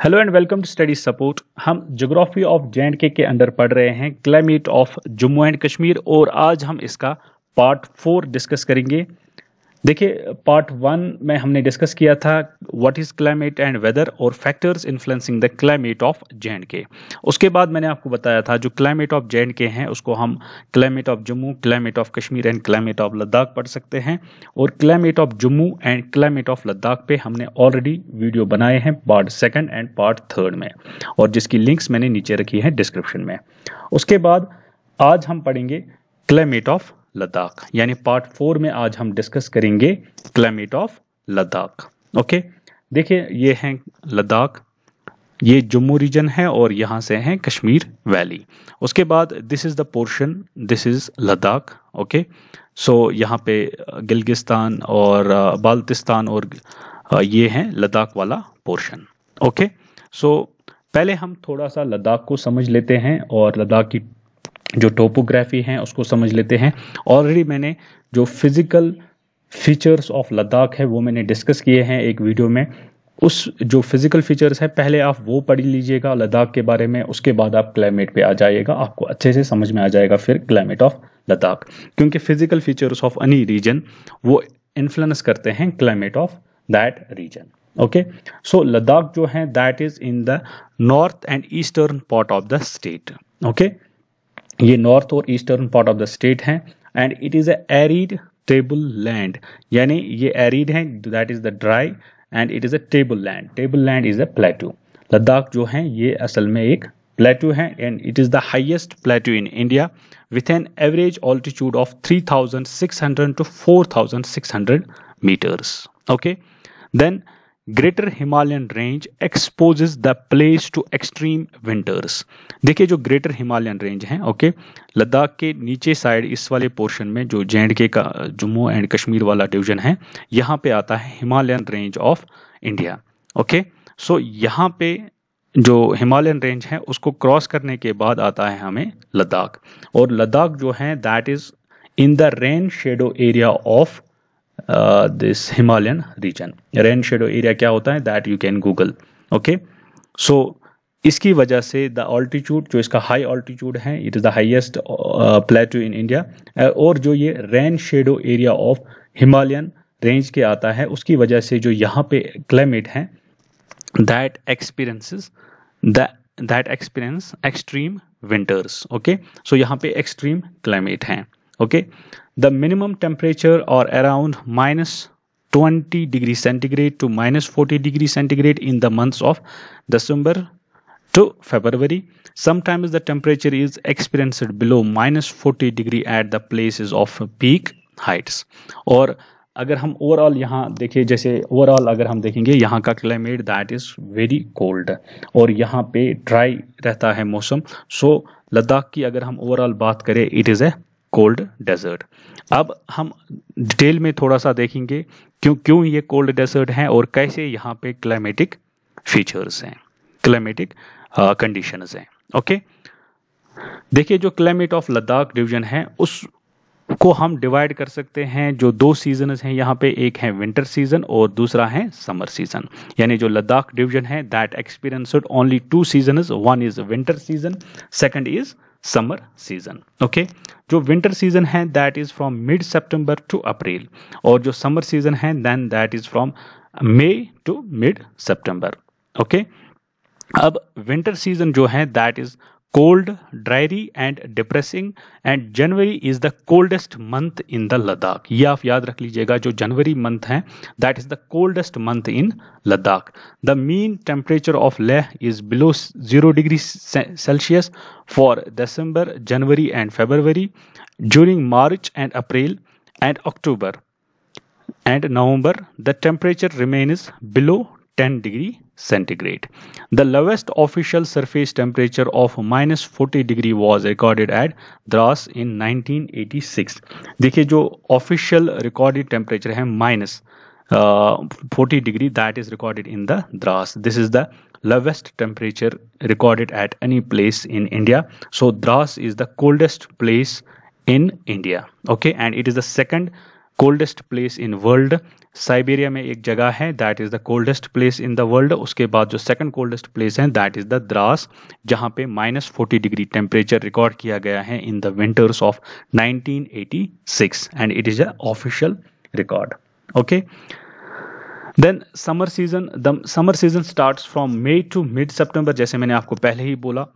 Hello and welcome to study support हम geography of J and K के under पढ़ रहे हैं climate of Jammu and Kashmir और आज हम इसका पार्ट फोर डिस्कस करेंगे देखिए पार्ट वन में हमने डिस्कस किया था what is climate and weather और factors influencing the climate of J K उसके बाद मैंने आपको बताया था जो क्लाइमेट ऑफ जे के हैं उसको हम climate of Jammu climate of Kashmir and climate of Ladakh पढ़ सकते हैं और climate of Jammu and climate of Ladakh पे हमने ऑलरेडी वीडियो बनाए हैं part second and part third में और जिसकी लिंक्स मैंने नीचे रखी है डिस्क्रिप्शन में उसके बाद आज हम पढ़ेंगे क्लाइमेट ऑफ लद्दाख यानी पार्ट फोर में आज हम डिस्कस करेंगे क्लाइमेट ऑफ लद्दाख ओके देखिए ये है लद्दाख ये जम्मू रीजन है और यहाँ से है कश्मीर वैली उसके बाद this is the portion this is Ladakh okay so यहाँ पे गिलगिस्तान और बाल्तिस्तान और ये है लद्दाख वाला पोर्शन ओके सो पहले हम थोड़ा सा लद्दाख को समझ लेते हैं और लद्दाख की जो टोपोग्राफी है उसको समझ लेते हैं ऑलरेडी मैंने जो फिज़िकल फीचर्स ऑफ लद्दाख है वो मैंने डिस्कस किए हैं एक वीडियो में उस जो फिज़िकल फीचर्स है पहले आप वो पढ़ लीजिएगा लद्दाख के बारे में उसके बाद आप क्लाइमेट पे आ जाइएगा आपको अच्छे से समझ में आ जाएगा फिर क्लाइमेट ऑफ लद्दाख क्योंकि physical features of any region वो इन्फ्लुएंस करते हैं climate of that region okay so Ladakh जो है that is in the north and eastern part of the state okay ये नॉर्थ और eastern part of the state हैं and it is a arid table land यानी ये arid है that is the dry and it is a table land table land is a plateau Ladakh जो है ये असल में एक प्लेटू है and it is the highest plateau in India with an average altitude of 3600 to 4600 metres okay then greater Himalayan range exposes the place to extreme winters देखिए जो greater Himalayan range है ओके लद्दाख के नीचे side इस वाले portion में जो जे and के का जम्मू एंड कश्मीर वाला डिवीजन है यहाँ पे आता है Himalayan range of India okay so यहाँ पे जो हिमालयन रेंज है उसको क्रॉस करने के बाद आता है हमें लद्दाख और लद्दाख जो है that is in the rain shadow area of this Himalayan region rain shadow area क्या होता है that you can Google okay so इसकी वजह से द ऑल्टीट्यूड जो इसका हाई ऑल्टीट्यूड है it is the highest plateau in India और जो ये rain shadow area of Himalayan range के आता है उसकी वजह से जो यहाँ पे क्लाइमेट है that experiences that experience extreme winters okay so यहाँ पे एक्सट्रीम क्लाइमेट हैं okay the minimum temperature are around minus 20 degree centigrade to minus 40 degree centigrade in the months of December to February. Sometimes the temperature is experienced below minus 40 degree at the places of peak heights. और अगर हम overall यहाँ देखें जैसे overall अगर हम देखेंगे यहाँ का climate that is very cold और यहाँ पे ड्राई रहता है मौसम सो so, लद्दाख की अगर हम ओवरऑल बात करें it is a cold desert अब हम डिटेल में थोड़ा सा देखेंगे क्यों क्यों ये कोल्ड डेजर्ट हैं और कैसे यहाँ पे क्लाइमेटिक फीचर्स हैं क्लाइमेटिक कंडीशन uh, हैं ओके देखिए जो क्लाइमेट ऑफ लद्दाख डिवीजन है उस को हम डिवाइड कर सकते हैं जो दो सीजन हैं यहाँ पे एक है विंटर सीजन और दूसरा है समर सीजन यानी जो लद्दाख डिवीजन है that experienced only two season one is winter season second is summer season okay जो विंटर सीजन है that is from mid September to April और जो समर सीजन है then that is from May to mid September okay अब winter season जो है that is cold dreary and depressing and January is the coldest month in the Ladakh ये आप याद रख लीजिएगा जो जनवरी मंथ है that is the coldest month in Ladakh the mean temperature of Leh is below zero degree Celsius for December January and February during March and April and October and November the temperature remain is below ten degree centigrade. The lowest official surface temperature of minus 40 degree was recorded at Dras in 1986. देखिए जो official recorded temperature है minus uh, 40 degree that is recorded in the Dras. This is the lowest temperature recorded at any place in India. So Dras is the coldest place in India. Okay, and it is the second coldest place in world Siberia में एक जगह है that is the coldest place in the world उसके बाद जो second coldest place है that is the Dras जहां पे minus forty degree temperature record किया गया है in the winters of 1986 and it is a official record okay then summer season the summer season start from May to mid September जैसे मैंने आपको पहले ही बोला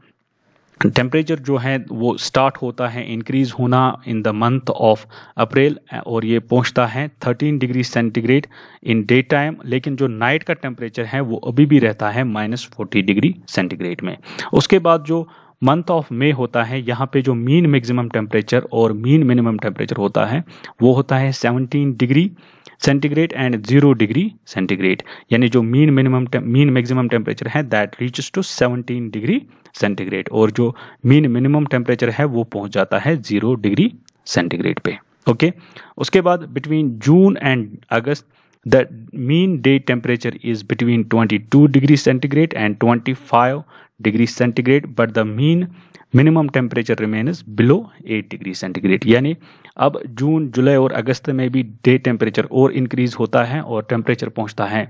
टेम्परेचर जो है वो स्टार्ट होता है इंक्रीज होना in the month of April और ये पहुंचता है 13 degree centigrade in day time लेकिन जो नाइट का टेम्परेचर है वो अभी भी रहता है माइनस फोर्टी डिग्री सेंटीग्रेड में उसके बाद जो मंथ ऑफ मे होता है यहाँ पे जो मीन मैक्सिमम टेम्परेचर और मीन मिनिमम टेम्परेचर होता है वो होता है seventeen degree centigrade and zero degree centigrade यानी जो mean minimum mean maximum temperature है that reaches to 17 degree centigrade और जो मीन मिनिमम टेम्परेचर है वो पहुंच जाता है जीरो डिग्री सेंटीग्रेड पे ओके okay? उसके बाद between June and August day temperature is between twenty two 22 degrees and twenty 25 degree centigrade but the mean minimum temperature remains below 8 degree centigrade यानी अब जून जुलाई और अगस्त में भी डे टेम्परेचर और इंक्रीज होता है और टेम्परेचर पहुंचता है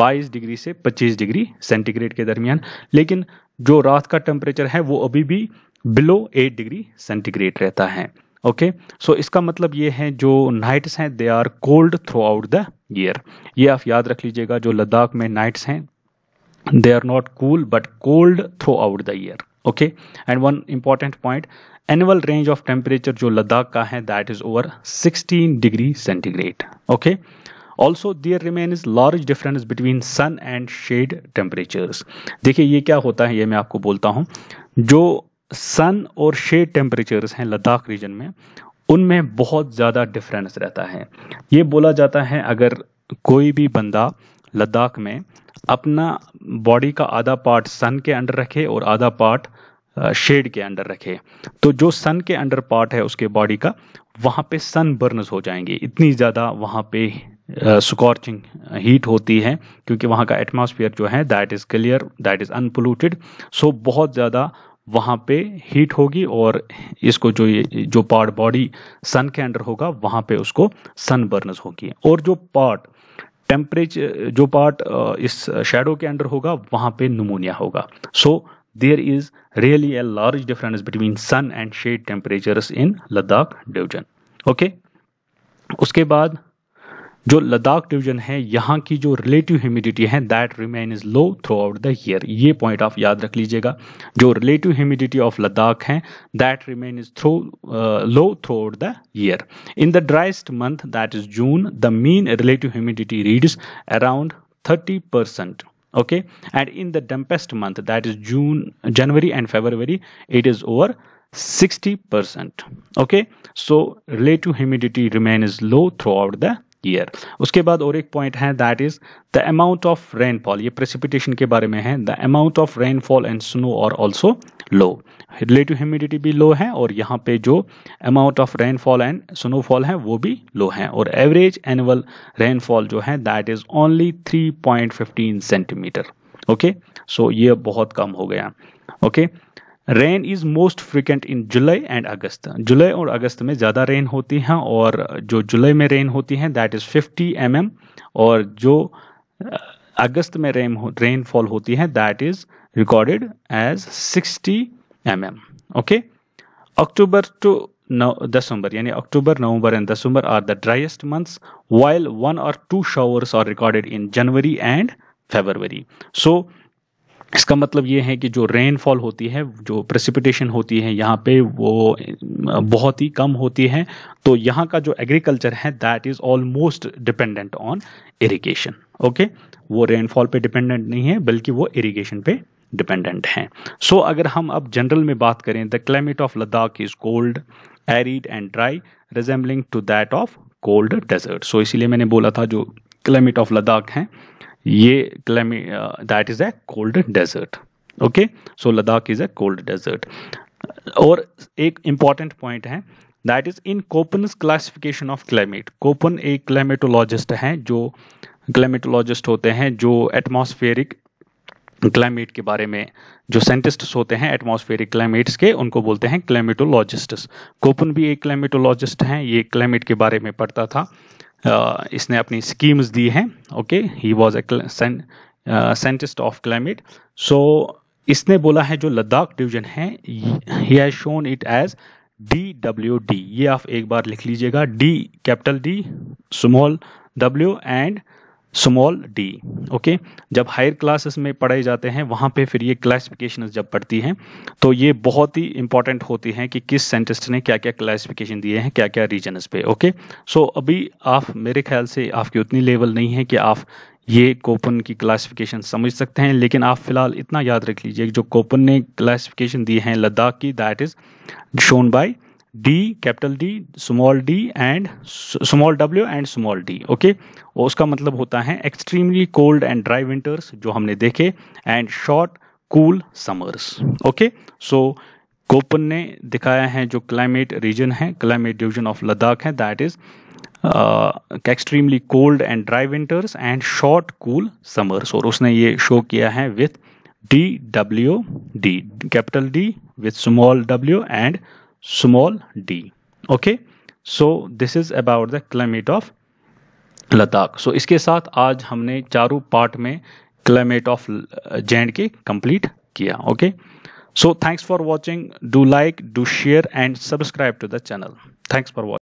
22 डिग्री से 25 डिग्री सेंटीग्रेड के दरमियान लेकिन जो रात का टेम्परेचर है वो अभी भी बिलो 8 डिग्री सेंटीग्रेड रहता है ओके सो इसका मतलब ये है जो नाइट्स हैं they are cold throughout the year ये आप याद रख लीजिएगा जो लद्दाख में नाइट्स हैं they are not cool but cold throughout the year okay and one important point annual range of temperature जो लद्दाख का है that is over 16 degree centigrade okay also there remain is large difference between sun and shade temperatures देखिए ये क्या होता है ये मैं आपको बोलता हूँ जो सन और शेड टेम्परेचर्स हैं लद्दाख रीजन में उनमें बहुत ज़्यादा डिफरेंस रहता है ये बोला जाता है अगर कोई भी बंदा लद्दाख में अपना बॉडी का आधा पार्ट सन के अंडर रखे और आधा पार्ट शेड के अंडर रखे तो जो सन के अंडर पार्ट है उसके बॉडी का वहाँ पे सन बर्नस हो जाएंगे इतनी ज़्यादा वहाँ पे स्कॉर्चिंग हीट होती है क्योंकि वहाँ का एटमॉस्फेयर जो है that is clear that is unpolluted so बहुत ज़्यादा वहाँ पे हीट होगी और इसको जो ये जो पार्ट बॉडी सन के अंडर होगा वहाँ पे उसको सन बर्नस होगी और जो पार्ट टेम्परेचर uh, जो पार्ट uh, इस शेडो uh, के अंडर होगा वहाँ पे नमोनिया होगा so there is really a large difference between sun and shade temperature in Ladakh division okay उसके बाद जो लद्दाख डिवीजन है यहाँ की जो रिलेटिव ह्यूमिडिटी है that remain is low throughout the year ये पॉइंट आप याद रख लीजिएगा जो रिलेटिव ह्यूमिडिटी ऑफ लद्दाख है that remain is through low throughout the year in the driest month that is June the mean relative humidity reads around thirty percent okay and in the dampest month that is June January and February it is over 60 so relative humidity remain is low throughout the year उसके बाद और एक point है that is the amount of rainfall ये precipitation के बारे में है the amount of rainfall and snow और ऑल्सो लो रिलेटिव ह्यूमिडिटी भी लो है और यहाँ पे जो amount of rainfall and snowfall है वो भी लो है और एवरेज एनुअल रेनफॉल जो है that is only 3.15 centimetre okay so ये बहुत कम हो गया okay okay? Rain is most frequent in July and August जुलाई और अगस्त में ज्यादा रेन होती है और जो जुलाई में रेन होती है that is fifty M mm, और जो अगस्त uh, में रेन रेनफॉल होती है that is recorded as sixty M M okay October to December यानी October November and December are the driest months while one और two showers are recorded in January and February so इसका मतलब ये है कि जो रेनफॉल होती है जो प्रेसिपिटेशन होती है यहाँ पे वो बहुत ही कम होती है तो यहाँ का जो एग्रीकल्चर है that is almost dependent on irrigation okay वो रेनफॉल पे डिपेंडेंट नहीं है बल्कि वो इरिगेशन पे डिपेंडेंट हैं सो so, अगर हम अब जनरल में बात करें the climate of Ladakh is cold arid and dry resembling to that of cold desert so इसीलिए मैंने बोला था जो क्लाइमेट ऑफ लद्दाख है ये that is a cold desert okay so Ladakh is a cold desert और एक इंपॉर्टेंट पॉइंट है that is in Koppen classification of climate Koppen एक क्लाइमेटोलॉजिस्ट हैं जो क्लाइमेटोलॉजिस्ट होते हैं जो एटमोसफेयरिक क्लाइमेट के बारे में जो साइंटिस्ट्स होते हैं एटमॉस्फेरिक क्लाइमेट्स के उनको बोलते हैं क्लाइमेटोलॉजिस्ट कोपन भी एक क्लाइमेटोलॉजिस्ट हैं ये क्लाइमेट के बारे में पढ़ता था Uh, इसने अपनी स्कीम्स दी हैं okay he was a scientist of climate so इसने बोला है जो लद्दाख डिवीजन है he has shown it as D W D ये आप एक बार लिख लीजिएगा D capital D small W and small D okay जब हायर क्लासेस में पढ़े जाते हैं वहाँ पे फिर ये क्लासिफिकेशन जब पढ़ती हैं तो ये बहुत ही इंपॉर्टेंट होती हैं कि किस साइंटिस्ट ने क्या क्या क्लासिफिकेशन दिए हैं क्या क्या रीजनस पे ओके सो so, अभी आप मेरे ख्याल से आपकी उतनी लेवल नहीं है कि आप ये कोपन की क्लासिफिकेशन समझ सकते हैं लेकिन आप फिलहाल इतना याद रख लीजिए जो कोपन ने क्लासिफिकेशन दिए हैं लद्दाख की that is shown by d capital d small d and small w and small d okay okay? और उसका मतलब होता है extremely cold and dry winters जो हमने देखे and short cool summers okay so Koppen ने दिखाया है जो क्लाइमेट रीजन है क्लाइमेट डिवीजन ऑफ लद्दाख है that is extremely cold and dry winters and short cool summers और उसने ये शो किया है with D W D capital D with small W and small d okay so this is about the climate of Ladakh so so, इसके साथ आज हमने चारों पार्ट में climate of J K complete किया okay so thanks for watching do like do share and subscribe to the channel thanks for watching